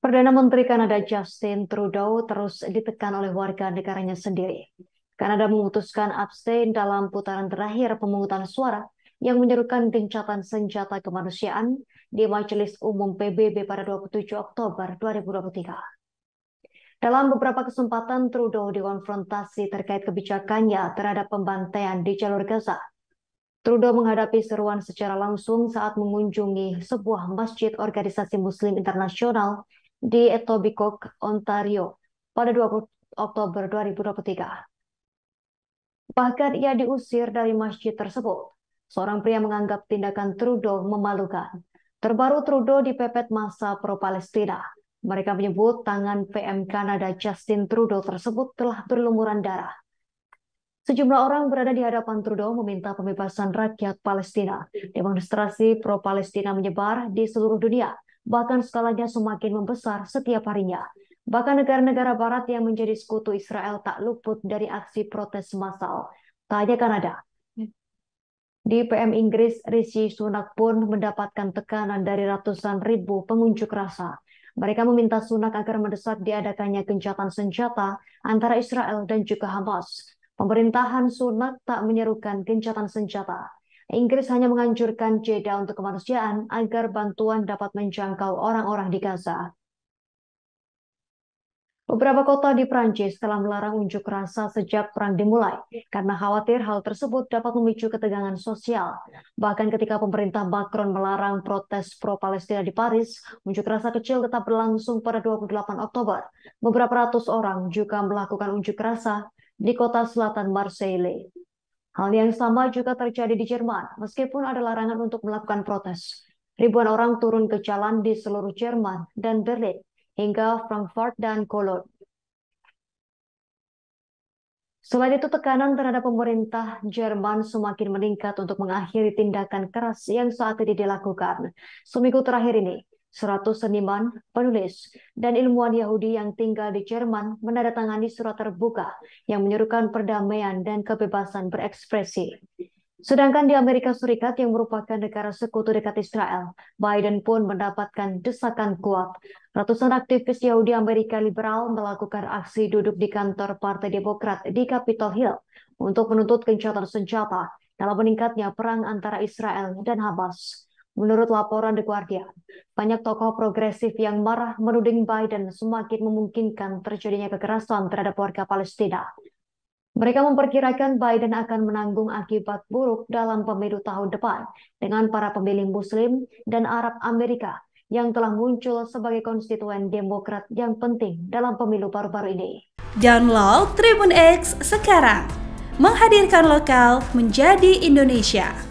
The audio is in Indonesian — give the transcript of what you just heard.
Perdana Menteri Kanada Justin Trudeau terus ditekan oleh warga negaranya sendiri. Kanada memutuskan abstain dalam putaran terakhir pemungutan suara yang menyerukan gencatan senjata kemanusiaan di Majelis Umum PBB pada 27 Oktober 2023. Dalam beberapa kesempatan, Trudeau dikonfrontasi terkait kebijakannya terhadap pembantaian di jalur Gaza. Trudeau menghadapi seruan secara langsung saat mengunjungi sebuah masjid organisasi Muslim Internasional di Etobicoke, Ontario pada 20 Oktober 2023. Bahkan ia diusir dari masjid tersebut. Seorang pria menganggap tindakan Trudeau memalukan. Terbaru Trudeau dipepet masa pro-Palestina. Mereka menyebut tangan PM Kanada Justin Trudeau tersebut telah berlumuran darah. Sejumlah orang berada di hadapan Trudeau meminta pembebasan rakyat Palestina. Demonstrasi pro-Palestina menyebar di seluruh dunia bahkan skalanya semakin membesar setiap harinya. Bahkan negara-negara barat yang menjadi sekutu Israel tak luput dari aksi protes massal. Tak hanya Kanada. Di PM Inggris, Rishi Sunak pun mendapatkan tekanan dari ratusan ribu pengunjuk rasa. Mereka meminta Sunak agar mendesak diadakannya gencatan senjata antara Israel dan juga Hamas. Pemerintahan Sunak tak menyerukan gencatan senjata. Inggris hanya menganjurkan jeda untuk kemanusiaan agar bantuan dapat menjangkau orang-orang di Gaza. Beberapa kota di Prancis telah melarang unjuk rasa sejak perang dimulai karena khawatir hal tersebut dapat memicu ketegangan sosial. Bahkan ketika pemerintah Macron melarang protes pro-Palestina di Paris, unjuk rasa kecil tetap berlangsung pada 28 Oktober. Beberapa ratus orang juga melakukan unjuk rasa di kota selatan Marseille. Hal yang sama juga terjadi di Jerman, meskipun ada larangan untuk melakukan protes. Ribuan orang turun ke jalan di seluruh Jerman dan Berlin, hingga Frankfurt dan Cologne. Selain itu, tekanan terhadap pemerintah Jerman semakin meningkat untuk mengakhiri tindakan keras yang saat ini dilakukan. Seminggu terakhir ini, Seratus seniman, penulis, dan ilmuwan Yahudi yang tinggal di Jerman menandatangani surat terbuka yang menyerukan perdamaian dan kebebasan berekspresi. Sedangkan di Amerika Serikat yang merupakan negara sekutu dekat Israel, Biden pun mendapatkan desakan kuat. Ratusan aktivis Yahudi Amerika liberal melakukan aksi duduk di kantor Partai Demokrat di Capitol Hill untuk menuntut gencatan senjata dalam meningkatnya perang antara Israel dan Hamas. Menurut laporan The Guardian, banyak tokoh progresif yang marah menuding Biden semakin memungkinkan terjadinya kekerasan terhadap warga Palestina. Mereka memperkirakan Biden akan menanggung akibat buruk dalam pemilu tahun depan dengan para pemilih Muslim dan Arab Amerika yang telah muncul sebagai konstituen Demokrat yang penting dalam pemilu baru-baru ini. Download Tribun X sekarang, menghadirkan lokal menjadi Indonesia.